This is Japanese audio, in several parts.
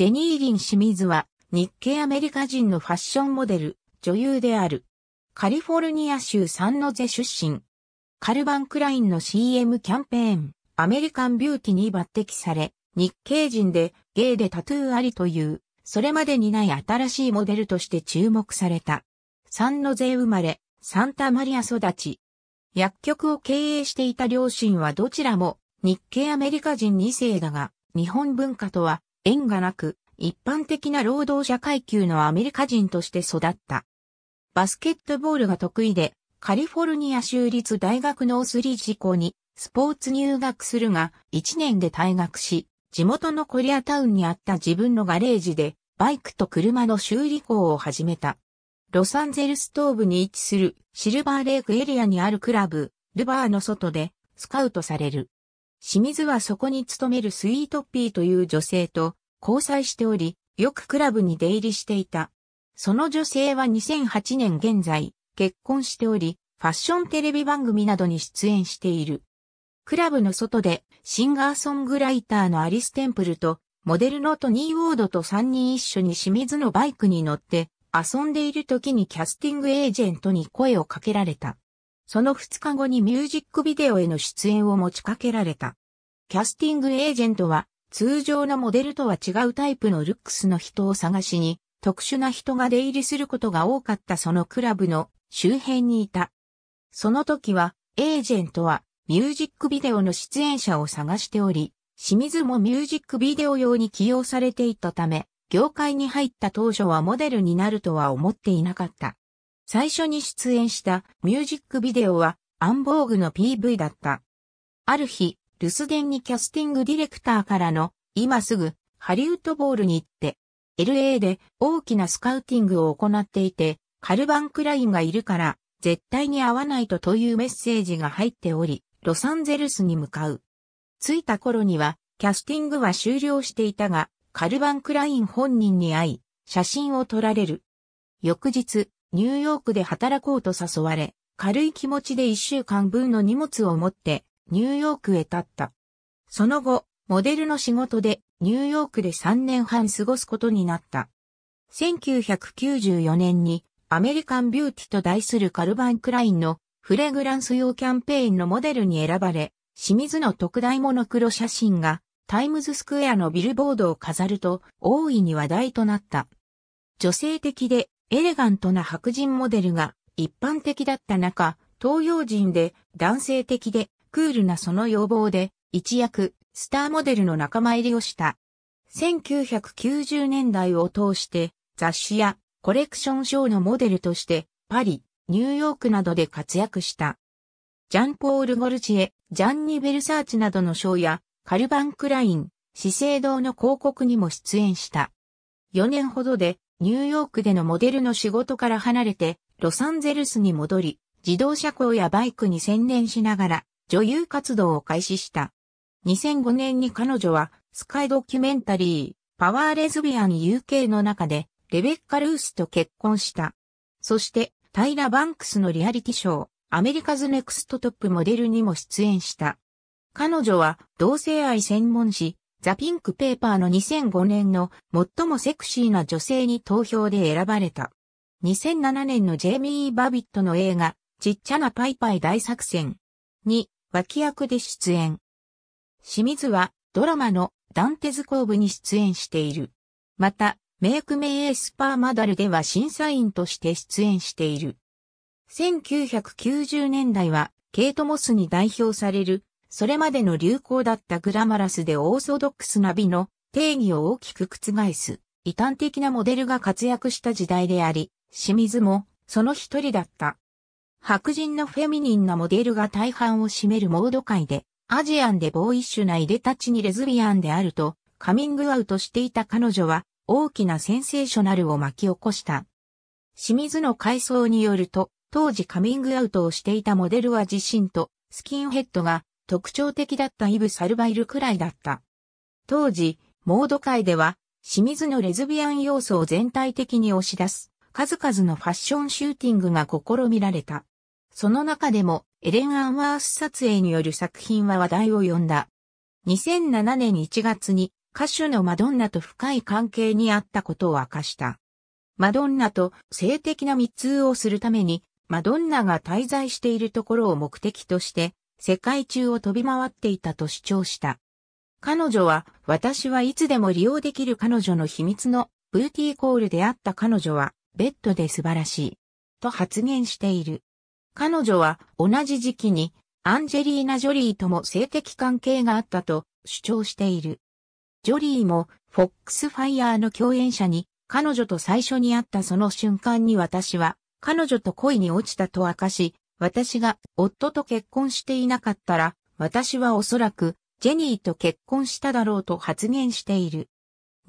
ジェニー・リン・シミズは、日系アメリカ人のファッションモデル、女優である。カリフォルニア州サンノゼ出身。カルバン・クラインの CM キャンペーン、アメリカン・ビューティに抜擢され、日系人で、ゲイでタトゥーありという、それまでにない新しいモデルとして注目された。サンノゼ生まれ、サンタマリア育ち。薬局を経営していた両親はどちらも、日系アメリカ人2世だが、日本文化とは縁がなく、一般的な労働者階級のアメリカ人として育った。バスケットボールが得意で、カリフォルニア州立大学ノースリッジ校にスポーツ入学するが、1年で退学し、地元のコリアタウンにあった自分のガレージで、バイクと車の修理工を始めた。ロサンゼルス東部に位置するシルバーレイクエリアにあるクラブ、ルバーの外でスカウトされる。清水はそこに勤めるスイートピーという女性と交際しており、よくクラブに出入りしていた。その女性は2008年現在、結婚しており、ファッションテレビ番組などに出演している。クラブの外でシンガーソングライターのアリス・テンプルとモデルのトニー・ウォードと3人一緒に清水のバイクに乗って遊んでいる時にキャスティングエージェントに声をかけられた。その2日後にミュージックビデオへの出演を持ちかけられた。キャスティングエージェントは通常のモデルとは違うタイプのルックスの人を探しに特殊な人が出入りすることが多かったそのクラブの周辺にいた。その時はエージェントはミュージックビデオの出演者を探しており、清水もミュージックビデオ用に起用されていたため、業界に入った当初はモデルになるとは思っていなかった。最初に出演したミュージックビデオはアンボーグの PV だった。ある日、留守電にキャスティングディレクターからの今すぐハリウッドボールに行って LA で大きなスカウティングを行っていてカルバンクラインがいるから絶対に会わないとというメッセージが入っており、ロサンゼルスに向かう。着いた頃には、キャスティングは終了していたが、カルバン・クライン本人に会い、写真を撮られる。翌日、ニューヨークで働こうと誘われ、軽い気持ちで一週間分の荷物を持ってニューヨークへ立った。その後、モデルの仕事でニューヨークで3年半過ごすことになった。1994年にアメリカンビューティと題するカルバン・クラインのフレグランス用キャンペーンのモデルに選ばれ、清水の特大モノクロ写真がタイムズスクエアのビルボードを飾ると大いに話題となった。女性的でエレガントな白人モデルが一般的だった中、東洋人で男性的でクールなその要望で一躍スターモデルの仲間入りをした。1990年代を通して雑誌やコレクションショーのモデルとしてパリ、ニューヨークなどで活躍した。ジャンポール・ゴルチエ、ジャンニ・ベルサーチなどのショーやカルバン・クライン、資生堂の広告にも出演した。4年ほどでニューヨークでのモデルの仕事から離れて、ロサンゼルスに戻り、自動車工やバイクに専念しながら、女優活動を開始した。2005年に彼女は、スカイドキュメンタリー、パワーレズビアン UK の中で、レベッカ・ルースと結婚した。そして、タイラ・バンクスのリアリティショー、アメリカズネクストトップモデルにも出演した。彼女は同性愛専門誌、ザ・ピンク・ペーパーの2005年の最もセクシーな女性に投票で選ばれた。2007年のジェイミー・バビットの映画、ちっちゃなパイパイ大作戦に脇役で出演。清水はドラマのダンテズコーブに出演している。また、メイクメイエスパーマダルでは審査員として出演している。1990年代はケイト・モスに代表されるそれまでの流行だったグラマラスでオーソドックスな美の定義を大きく覆す、異端的なモデルが活躍した時代であり、清水もその一人だった。白人のフェミニンなモデルが大半を占めるモード界で、アジアンでボーイッシュないでたちにレズビアンであると、カミングアウトしていた彼女は、大きなセンセーショナルを巻き起こした。清水の回想によると、当時カミングアウトをしていたモデルは自身とスキンヘッドが特徴的だったイブ・サルバイルくらいだった。当時、モード界では、清水のレズビアン要素を全体的に押し出す、数々のファッションシューティングが試みられた。その中でも、エレン・アンワース撮影による作品は話題を呼んだ。2007年1月に、歌手のマドンナと深い関係にあったことを明かした。マドンナと性的な密通をするために、マドンナが滞在しているところを目的として、世界中を飛び回っていたと主張した。彼女は、私はいつでも利用できる彼女の秘密のブーティーコールであった彼女は、ベッドで素晴らしい。と発言している。彼女は同じ時期にアンジェリーナ・ジョリーとも性的関係があったと主張している。ジョリーもフォックスファイヤーの共演者に彼女と最初に会ったその瞬間に私は彼女と恋に落ちたと明かし、私が夫と結婚していなかったら、私はおそらくジェニーと結婚しただろうと発言している。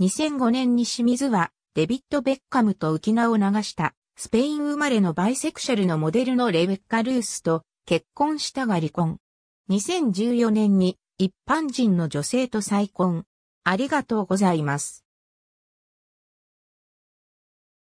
2005年に清水はデビッド・ベッカムと浮き名を流したスペイン生まれのバイセクシャルのモデルのレベッカ・ルースと結婚したが離婚。2014年に一般人の女性と再婚。ありがとうございます。